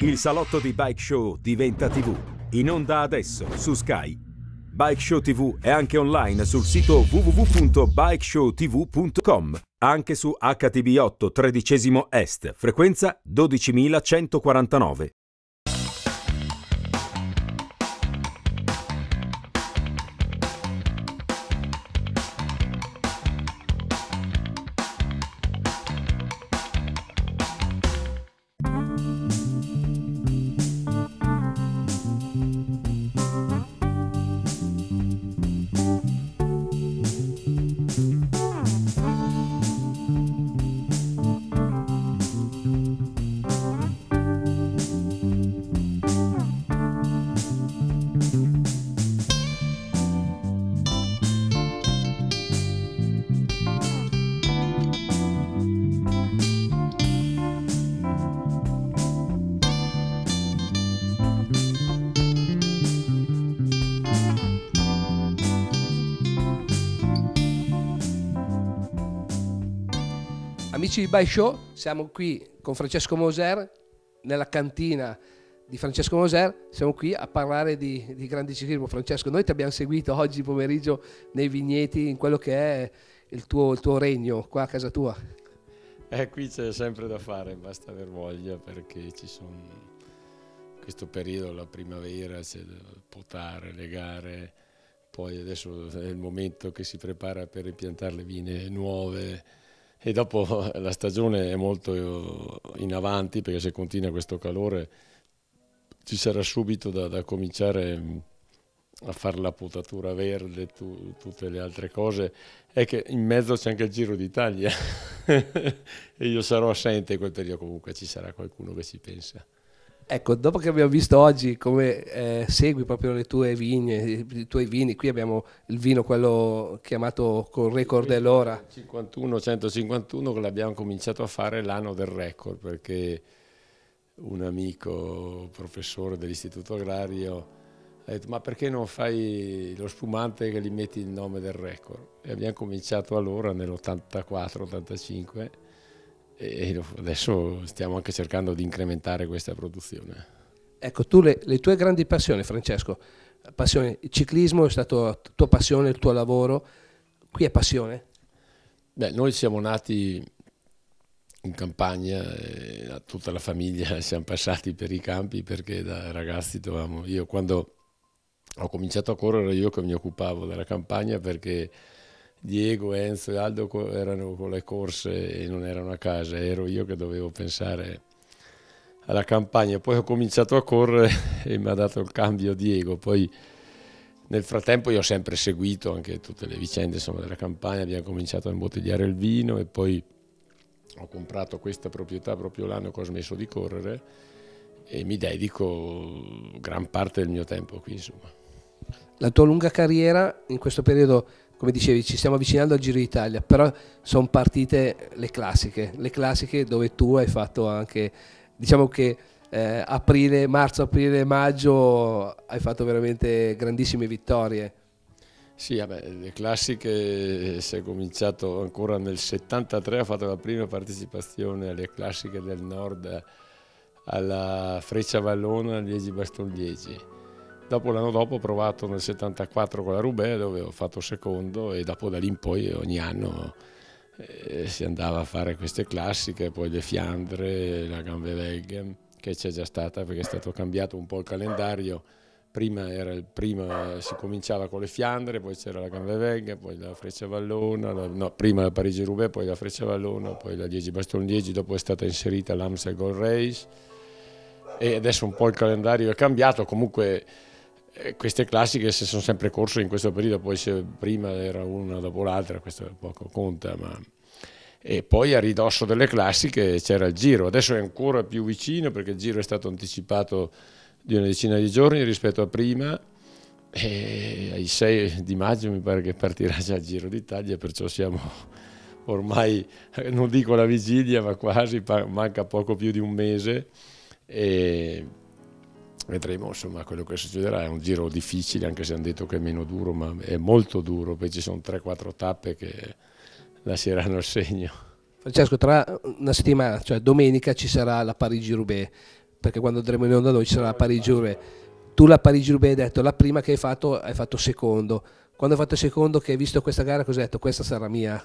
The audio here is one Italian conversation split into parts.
Il salotto di Bike Show diventa TV. In onda adesso su Sky. Bike Show TV è anche online sul sito www.bikeshowtv.com, anche su HTB8 13 Est, frequenza 12149. Amici di By Show, siamo qui con Francesco Moser nella cantina di Francesco Moser, siamo qui a parlare di, di grande ciclismo. Francesco, noi ti abbiamo seguito oggi pomeriggio nei vigneti in quello che è il tuo, il tuo regno, qua a casa tua. Eh, qui c'è sempre da fare, basta aver voglia perché ci sono questo periodo, la primavera, c'è da potare, le gare, poi adesso è il momento che si prepara per impiantare le vine nuove e dopo la stagione è molto in avanti perché se continua questo calore ci sarà subito da, da cominciare mm, a fare la potatura verde, tu, tutte le altre cose, è che in mezzo c'è anche il Giro d'Italia e io sarò assente in quel periodo, comunque ci sarà qualcuno che ci pensa. Ecco, dopo che abbiamo visto oggi come eh, segui proprio le tue vigne, i tuoi vini, qui abbiamo il vino quello chiamato col record dell'ora. 51-151 che l'abbiamo cominciato a fare l'anno del record perché un amico professore dell'istituto agrario ha detto ma perché non fai lo spumante che gli metti il nome del record? E abbiamo cominciato allora nell'84-85 e adesso stiamo anche cercando di incrementare questa produzione. Ecco, tu le, le tue grandi passioni, Francesco, passione, il ciclismo è stata tua passione, il tuo lavoro, qui è passione? Beh, noi siamo nati in campagna, eh, tutta la famiglia siamo passati per i campi perché da ragazzi dovevamo, io quando ho cominciato a correre io che mi occupavo della campagna perché Diego, Enzo e Aldo erano con le corse e non erano a casa, ero io che dovevo pensare alla campagna. Poi ho cominciato a correre e mi ha dato il cambio Diego. Poi nel frattempo io ho sempre seguito anche tutte le vicende insomma, della campagna, abbiamo cominciato a imbottigliare il vino e poi ho comprato questa proprietà proprio l'anno che ho smesso di correre e mi dedico gran parte del mio tempo qui. Insomma. La tua lunga carriera in questo periodo come dicevi, ci stiamo avvicinando al Giro d'Italia, però sono partite le classiche, le classiche dove tu hai fatto anche, diciamo che eh, aprile, marzo, aprile, maggio hai fatto veramente grandissime vittorie. Sì, vabbè, le classiche, eh, si è cominciato ancora nel 73, ho fatto la prima partecipazione alle classiche del nord, alla Freccia Vallona, Liegi Baston Liegi Dopo l'anno dopo ho provato nel 74 con la Rubè dove ho fatto secondo e dopo da lì in poi ogni anno eh, si andava a fare queste classiche, poi le Fiandre, la Gambevelgem che c'è già stata perché è stato cambiato un po' il calendario. Prima, il, prima si cominciava con le Fiandre, poi c'era la Gambevelgem, poi la Freccia Vallona, la, no, prima la parigi Rubè, poi la Freccia Vallona, poi la 10 Baston 10, dopo è stata inserita l'Amstel Gold Race e adesso un po' il calendario è cambiato, comunque eh, queste classiche si sono sempre corse in questo periodo, poi se prima era una dopo l'altra, questo poco conta, ma... E poi a ridosso delle classiche c'era il giro, adesso è ancora più vicino perché il giro è stato anticipato di una decina di giorni rispetto a prima, e ai 6 di maggio mi pare che partirà già il Giro d'Italia, perciò siamo ormai, non dico la vigilia, ma quasi, manca poco più di un mese e vedremo insomma quello che succederà, è un giro difficile anche se hanno detto che è meno duro, ma è molto duro, poi ci sono 3-4 tappe che lasceranno il segno. Francesco, tra una settimana, cioè domenica ci sarà la Parigi-Roubaix, perché quando andremo in onda noi ci sarà la Parigi-Roubaix. Tu la Parigi-Roubaix hai detto, la prima che hai fatto, hai fatto secondo. Quando hai fatto secondo, che hai visto questa gara, cosa hai detto? Questa sarà mia.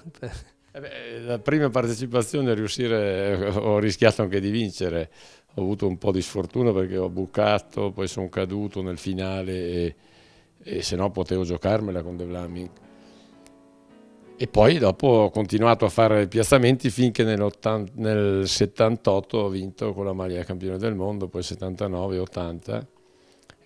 Eh beh, la prima partecipazione, riuscire, ho rischiato anche di vincere, ho avuto un po' di sfortuna perché ho bucato, poi sono caduto nel finale e, e se no potevo giocarmela con De Vlaming. E poi dopo ho continuato a fare piazzamenti finché nel, 78 ho vinto con la maglia campione del mondo, poi 79, 80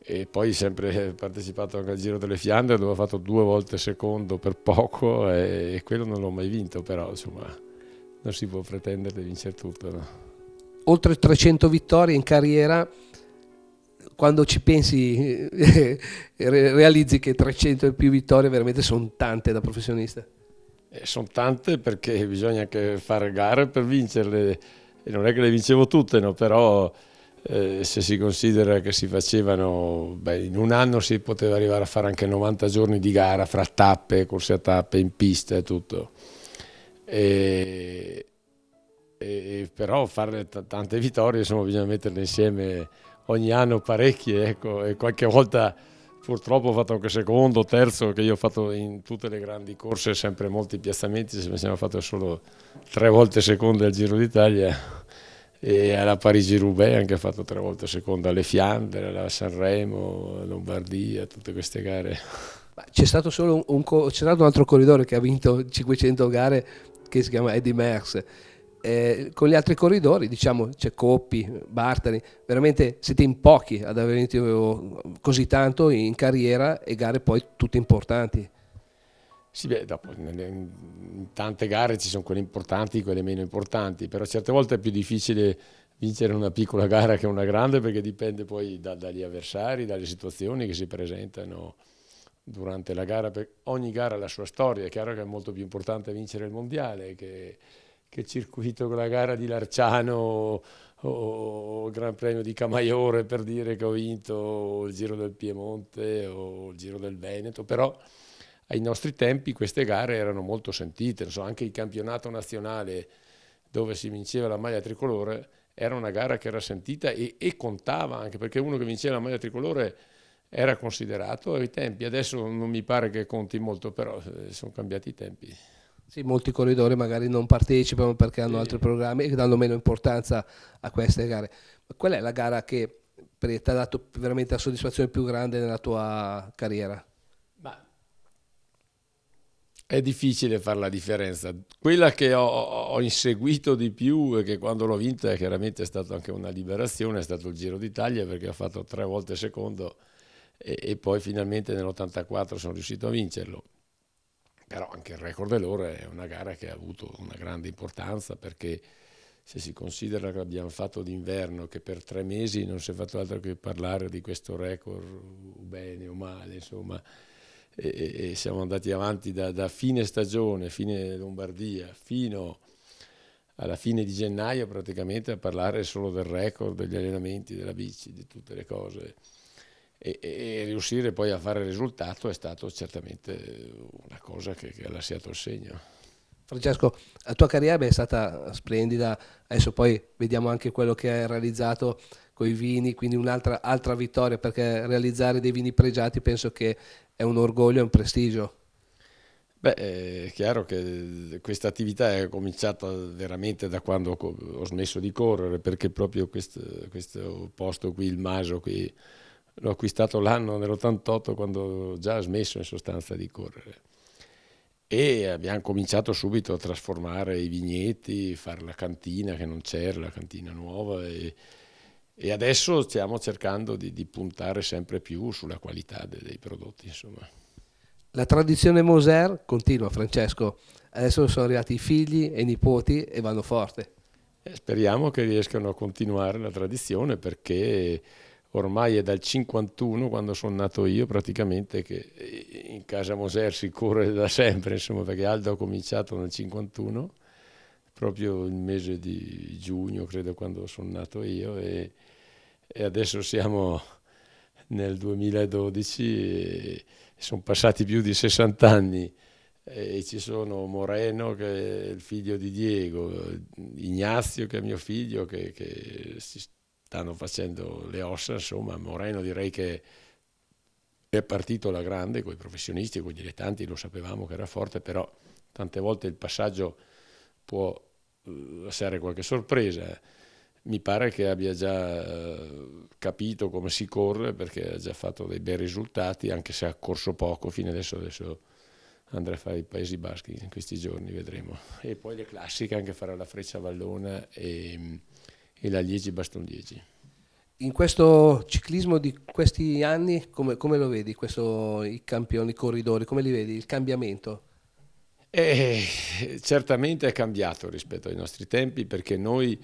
e poi sempre partecipato anche al Giro delle Fiandre dove ho fatto due volte secondo per poco e, e quello non l'ho mai vinto però insomma non si può pretendere di vincere tutto. No? oltre 300 vittorie in carriera, quando ci pensi eh, realizzi che 300 e più vittorie veramente sono tante da professionista. Eh, sono tante perché bisogna anche fare gare per vincerle e non è che le vincevo tutte, no? però eh, se si considera che si facevano, beh, in un anno si poteva arrivare a fare anche 90 giorni di gara fra tappe, corse a tappe, in pista e tutto. E e, però fare t- tante vittorie insomma, bisogna metterle insieme ogni anno parecchie ecco, e qualche volta purtroppo ho fatto anche secondo, terzo che io ho fatto in tutte le grandi corse sempre molti piazzamenti, mi siamo fatto solo tre volte seconda al Giro d'Italia e alla Parigi-Roubaix anche fatto tre volte seconda alle Fiandre, alla Sanremo, Lombardia, tutte queste gare. C'è stato, solo un, un, c'è stato un altro corridore che ha vinto 500 gare che si chiama Eddie Merckx eh, con gli altri corridori, diciamo, c'è Coppi, Bartali, veramente siete in pochi ad aver vinto così tanto in carriera e gare poi tutte importanti. Sì, beh, dopo, in tante gare ci sono quelle importanti, quelle meno importanti, però certe volte è più difficile vincere una piccola gara che una grande perché dipende poi da, dagli avversari, dalle situazioni che si presentano durante la gara. Ogni gara ha la sua storia, è chiaro che è molto più importante vincere il mondiale che che circuito con la gara di Larciano o il Gran Premio di Camaiore per dire che ho vinto il Giro del Piemonte o il Giro del Veneto, però ai nostri tempi queste gare erano molto sentite, so, anche il campionato nazionale dove si vinceva la maglia tricolore era una gara che era sentita e, e contava anche perché uno che vinceva la maglia tricolore era considerato ai tempi, adesso non mi pare che conti molto, però eh, sono cambiati i tempi. Sì, molti corridori magari non partecipano perché hanno sì. altri programmi e danno meno importanza a queste gare. Ma qual è la gara che ti ha dato veramente la soddisfazione più grande nella tua carriera? È difficile fare la differenza. Quella che ho, ho, inseguito di più e che quando l'ho vinta eh, è chiaramente stata anche una liberazione, è stato il Giro d'Italia perché ho fatto tre volte secondo e, e poi finalmente nell'84 sono riuscito a vincerlo. Però anche il record dell'ora è una gara che ha avuto una grande importanza perché se si considera che abbiamo fatto d'inverno, che per tre mesi non si è fatto altro che parlare di questo record, o bene o male, insomma, e, e siamo andati avanti da, da, fine stagione, fine Lombardia, fino alla fine di gennaio praticamente a parlare solo del record, degli allenamenti, della bici, di tutte le cose e, e, riuscire poi a fare il risultato è stato certamente una cosa che, che ha lasciato il segno. Francesco, la tua carriera è stata splendida, adesso poi vediamo anche quello che hai realizzato con i vini, quindi un'altra altra vittoria perché realizzare dei vini pregiati penso che è un orgoglio e un prestigio. Beh, è chiaro che questa attività è cominciata veramente da quando ho smesso di correre, perché proprio questo, questo posto qui, il Maso qui, l'ho acquistato l'anno nell'88 quando già ha smesso in sostanza di correre e abbiamo cominciato subito a trasformare i vigneti, fare la cantina che non c'era, la cantina nuova e, e adesso stiamo cercando di, di, puntare sempre più sulla qualità dei, dei prodotti. Insomma. La tradizione Moser continua Francesco, adesso sono arrivati i figli e i nipoti e vanno forte. Eh, speriamo che riescano a continuare la tradizione perché ormai è dal 51 quando sono nato io praticamente che in casa Moser si corre da sempre insomma perché Aldo ha cominciato nel 51 proprio il mese di giugno credo quando sono nato io e, e adesso siamo nel 2012 e sono passati più di 60 anni e ci sono Moreno che è il figlio di Diego, Ignazio che è mio figlio che, che si sta stanno facendo le ossa, insomma Moreno direi che è partito alla grande con i professionisti, con i dilettanti, lo sapevamo che era forte, però tante volte il passaggio può essere eh, qualche sorpresa. Eh. Mi pare che abbia già eh, capito come si corre perché ha già fatto dei bei risultati, anche se ha corso poco, fino adesso, adesso andrà a fare i Paesi Baschi in questi giorni, vedremo. E poi le classiche, anche farà la freccia a Vallona e ehm, e la Liegi Baston In questo ciclismo di questi anni, come, come lo vedi, questo, i campioni, i corridori, come li vedi, il cambiamento? Eh, certamente è cambiato rispetto ai nostri tempi perché noi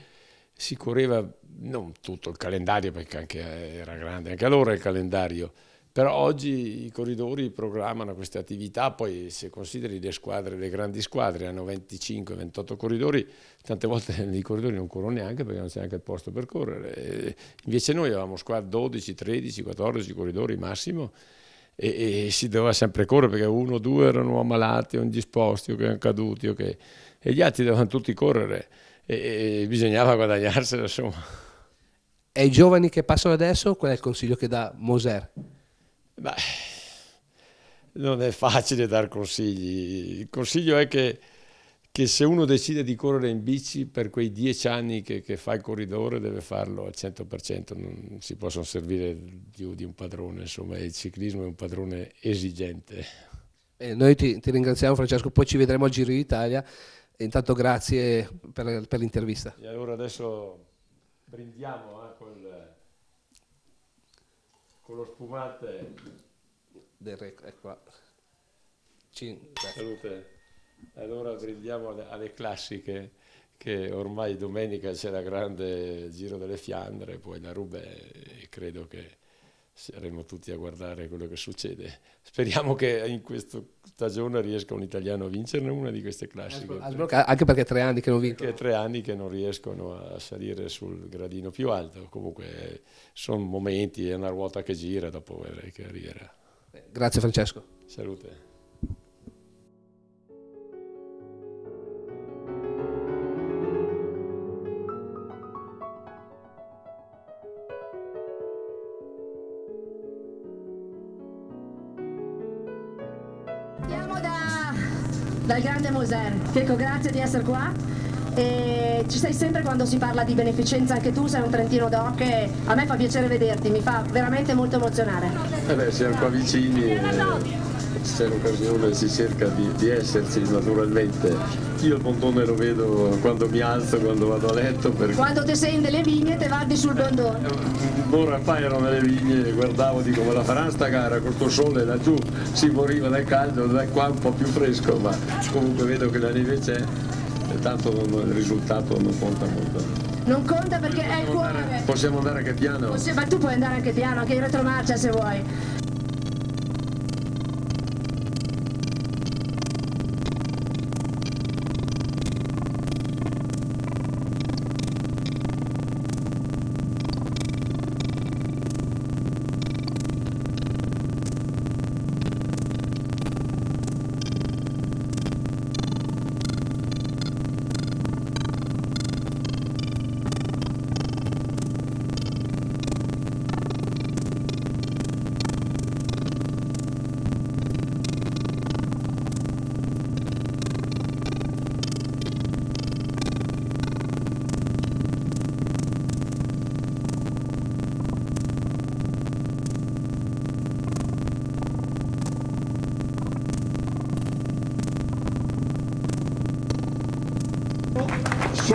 si correva non tutto il calendario perché era grande anche allora il calendario però oggi i corridori programmano queste attività, poi se consideri le squadre, le grandi squadre hanno 25-28 corridori, tante volte i corridori non corrono neanche perché non c'è neanche il posto per correre. Invece noi avevamo squadre 12, 13, 14 corridori massimo e, e, si doveva sempre correre perché uno o due erano ammalati o indisposti o che erano caduti o che... e gli altri dovevano tutti correre e, e bisognava guadagnarsela insomma. E i giovani che passano adesso qual è il consiglio che dà Moser? Beh, non è facile dar consigli. Il consiglio è che, che, se uno decide di correre in bici per quei dieci anni che, che fa il corridore deve farlo al 100%, non si possono servire più di un padrone, insomma il ciclismo è un padrone esigente. Eh, noi ti, ti, ringraziamo Francesco, poi ci vedremo al Giro d'Italia. Intanto grazie per, per l'intervista. E allora adesso brindiamo eh, col con lo spumante del re, è qua. Cinque. Salute. Allora brindiamo alle, alle classiche che ormai domenica c'è la grande Giro delle Fiandre, poi la Rubè e credo che saremo tutti a guardare quello che succede. Speriamo che in questa stagione riesca un italiano a vincerne una di queste classiche. Anche perché tre anni che non vincono. Perché tre anni che non riescono a salire sul gradino più alto. Comunque sono momenti, è una ruota che gira dopo vedrai carriera. Grazie Francesco. Salute. dal grande Moser. Chieco, grazie di essere qua. E ci sei sempre quando si parla di beneficenza, anche tu sei un trentino doc e a me fa piacere vederti, mi fa veramente molto emozionare. Eh beh, siamo qua vicini. E c'è l'occasione si cerca di, di, esserci naturalmente. Io il pontone lo vedo quando mi alzo, quando vado a letto. Perché... Quando ti sei nelle vigne te vadi sul pontone. Un'ora eh, fa ero nelle vigne, guardavo, dico ma la farà sta gara, questo sole laggiù si moriva dal caldo, da qua un po' più fresco, ma comunque vedo che la neve c'è e tanto non, il risultato non conta molto. Non conta perché possiamo è il cuore. Andare, possiamo andare anche piano. ma tu puoi andare anche piano, anche in retromarcia se vuoi.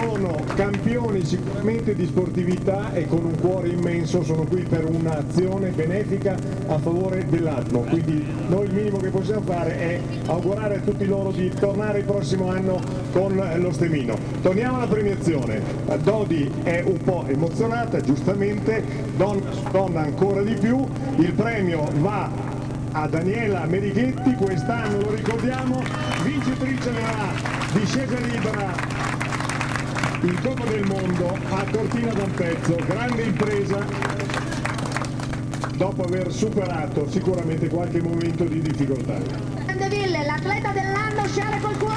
sono campioni sicuramente di sportività e con un cuore immenso sono qui per un'azione benefica a favore dell'Atmo, quindi noi il minimo che possiamo fare è augurare a tutti loro di tornare il prossimo anno con lo stemino. Torniamo alla premiazione, Dodi è un po' emozionata giustamente, donna ancora di più, il premio va a Daniela Merighetti, quest'anno lo ricordiamo, vincitrice della discesa libera il Coppa del Mondo a Cortina d'Ampezzo, grande impresa dopo aver superato sicuramente qualche momento di difficoltà. Grandeville, l'atleta dell'anno sciare col cuore.